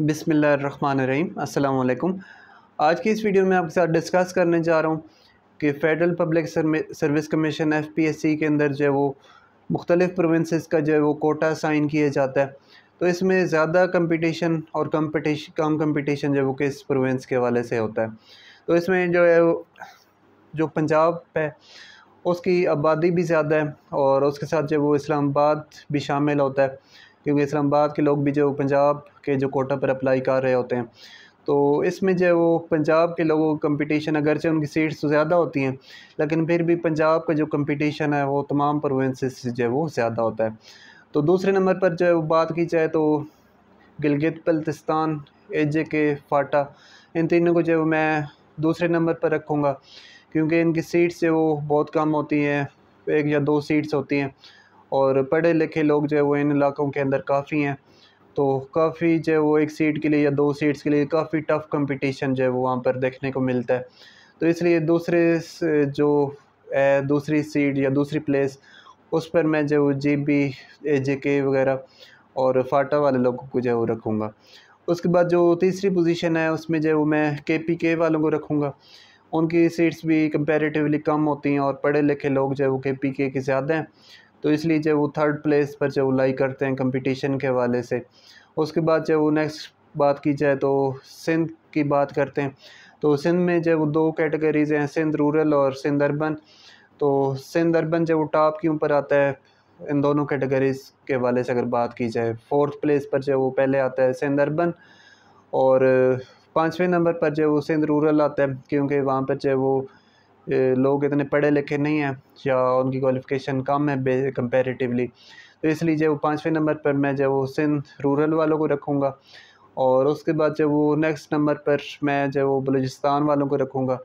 बिसमीम अल्लाम आज की इस वीडियो में आपके साथ डिस्कस करने जा रहा हूँ कि federal public service commission F P S C के अंदर जो है वो मुख्तलिफ़ प्रोविंस का जो है वो कोटा साइन किया जाता है तो इसमें ज़्यादा कंपटीशन और कंपटीशन कम कंपटीशन जो है वो किस प्रोविंस के हवाले से होता है तो इसमें जो है वो जो पंजाब है उसकी आबादी भी ज़्यादा है और उसके साथ जो वो इस्लामाबाद भी शामिल होता है क्योंकि इस्लामाबाद के लोग भी जो पंजाब के जो कोटा पर अप्लाई कर रहे होते हैं तो इसमें जो है वो पंजाब के लोगों का अगर अगरचे उनकी सीट्स तो ज़्यादा होती हैं लेकिन फिर भी पंजाब का जो कंपटीशन है वो तमाम प्रोविंसेस से जो है वो ज़्यादा होता है तो दूसरे नंबर पर जो है वो बात की जाए तो गिलगित बल्तिस्तान एजे के फाटा इन तीनों को जो मैं दूसरे नंबर पर रखूँगा क्योंकि इनकी सीट्स जो वो बहुत कम होती हैं एक या दो सीट्स होती हैं और पढ़े लिखे लोग जो है वो इन इलाकों के अंदर काफ़ी हैं तो काफ़ी जो है वो एक सीट के लिए या दो सीट्स के लिए काफ़ी टफ़ कंपटीशन जो है वो वहाँ पर देखने को मिलता है तो इसलिए दूसरे जो है दूसरी सीट या दूसरी प्लेस उस पर मैं जो जी बी ए जे के वगैरह और फाटा वाले लोगों को जो है वो रखूँगा उसके बाद जो तीसरी पोजीशन है उसमें जो है वो मैं के पी के वालों को रखूँगा उनकी सीट्स भी कंपेरेटिवली कम होती हैं और पढ़े लिखे लोग जो है वो के पी के के ज़्यादा हैं तो इसलिए जब वो थर्ड प्लेस पर जब लाई करते हैं कंपटीशन के हवाले से उसके बाद जब वो नेक्स्ट बात की जाए तो सिंध की बात करते हैं तो सिंध में जब दो कैटेगरीज हैं सिंध रूरल और सिंध अर्बन तो सिंध अर्बन जब वो टॉप के ऊपर आता है इन दोनों कैटेगरीज के हवाले से अगर बात की जाए फोर्थ प्लेस पर जो वो पहले आता है सिंध अर्बन और पाँचवें नंबर पर जो वो सिंध रूरल आता है क्योंकि वहाँ पर जो वो लोग इतने पढ़े लिखे नहीं हैं या उनकी क्वालिफ़िकेशन कम है कंपेरेटिवली तो इसलिए जो पाँचवें नंबर पर मैं जो वो सिंध रूरल वालों को रखूँगा और उसके बाद जब वो नेक्स्ट नंबर पर मैं जो वो बलूचिस्तान वालों को रखूँगा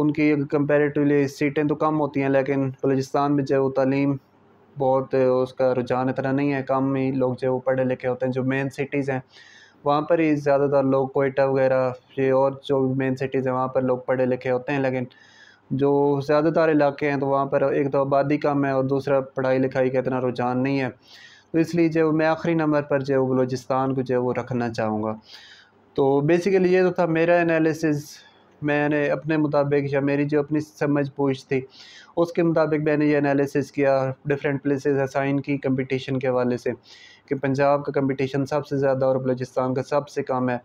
उनकी कंपेरेटिवली सीटें तो कम होती हैं लेकिन बलूचिस्तान में जो तालीम बहुत उसका रुझान इतना नहीं है कम ही लोग जो वो पढ़े लिखे होते हैं जो मेन सिटीज़ हैं वहाँ पर ही ज़्यादातर लोग कोयटा वगैरह ये और जो मेन सिटीज़ हैं वहाँ पर लोग पढ़े लिखे होते हैं लेकिन जो ज़्यादातर इलाके हैं तो वहाँ पर एक तो आबादी कम है और दूसरा पढ़ाई लिखाई का इतना रुझान नहीं है तो इसलिए जो मैं आखिरी नंबर पर जो बलोचिस्तान को जो है वो रखना चाहूँगा तो बेसिकली ये तो था मेरा एनालिसिस मैंने अपने मुताबिक या मेरी जो अपनी समझ पूछ थी उसके मुताबिक मैंने ये एनालिसिस किया डिफरेंट प्लेसेस असाइन की कंपटीशन के हवाले से कि पंजाब का कंपटीशन सबसे ज़्यादा और बलोचिस्तान का सबसे कम है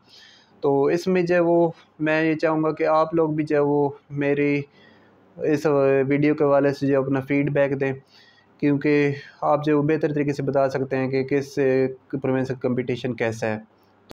तो इसमें जो वो मैं ये चाहूँगा कि आप लोग भी जो वो मेरी इस वीडियो के वाले से जो अपना फ़ीडबैक दें क्योंकि आप जो बेहतर तरीके से बता सकते हैं कि किस प्रोविंस का कंपटीशन कैसा है